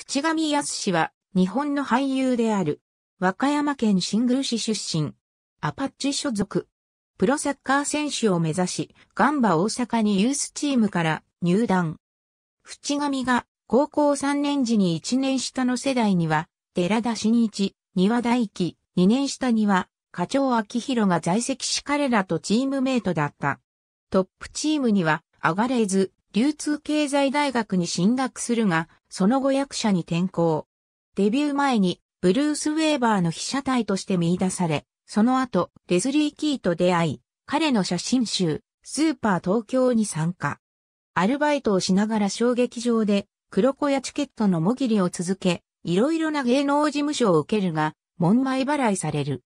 淵上康は、日本の俳優である。和歌山県新宮市出身。アパッチ所属。プロサッカー選手を目指し、ガンバ大阪にユースチームから入団。淵上が高校3年時に1年下の世代には、寺田真一、丹羽大輝、2年下には、課長秋広が在籍し彼らとチームメイトだった。トップチームには、上がれず、流通経済大学に進学するが、その後役者に転校。デビュー前に、ブルース・ウェーバーの被写体として見出され、その後、レズリー・キーと出会い、彼の写真集、スーパー東京に参加。アルバイトをしながら小劇場で、黒子やチケットのもぎりを続け、いろいろな芸能事務所を受けるが、門前払いされる。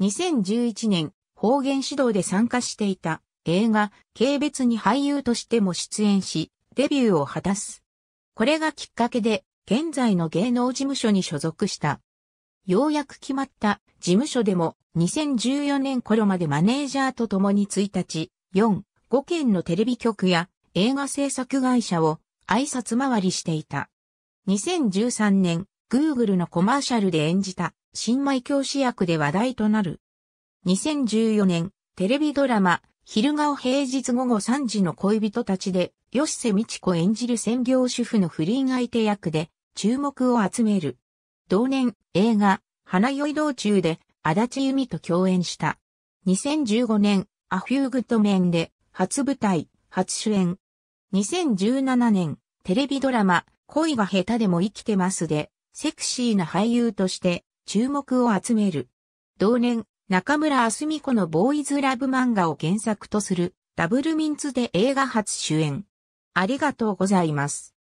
2011年、方言指導で参加していた映画、軽蔑に俳優としても出演し、デビューを果たす。これがきっかけで、現在の芸能事務所に所属した。ようやく決まった事務所でも2014年頃までマネージャーと共に1日、4、5件のテレビ局や映画制作会社を挨拶回りしていた。2013年、Google のコマーシャルで演じた新米教師役で話題となる。2014年、テレビドラマ、昼顔平日午後3時の恋人たちで、吉瀬美智子演じる専業主婦の不倫相手役で、注目を集める。同年、映画、花酔い道中で、足立由美と共演した。2015年、アフューグメ面で、初舞台、初主演。2017年、テレビドラマ、恋が下手でも生きてますで、セクシーな俳優として、注目を集める。同年、中村あすみ子のボーイズラブ漫画を原作とするダブルミンツで映画初主演。ありがとうございます。